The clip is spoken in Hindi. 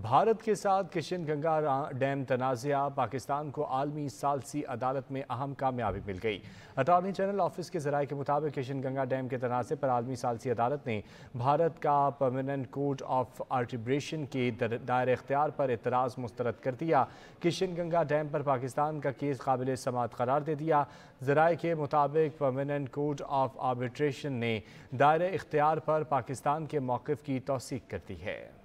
भारत के साथ किशन गंगा डैम तनाज़ा पाकिस्तान को आलमी सालसी अदालत में अहम कामयाबी मिल गई अटॉर्नी जनरल ऑफिस के जराये के मुताबिक किशन गंगा डैम के तनाज़े पर आलमी सालसी अदालत ने भारत का परमानेंट कोर्ट ऑफ आर्टिब्रेशन के दायर अख्तियार पर एतराज़ मुस्तरद कर दिया किशन गंगा डैम पर पाकिस्तान का केस काबिल समात करार दे दिया जराये के मुताबिक परमानेंट कोर्ट ऑफ आर्बिट्रेशन ने दायर इख्तियार पर पाकिस्तान के मौक़ की तोसीक कर दी है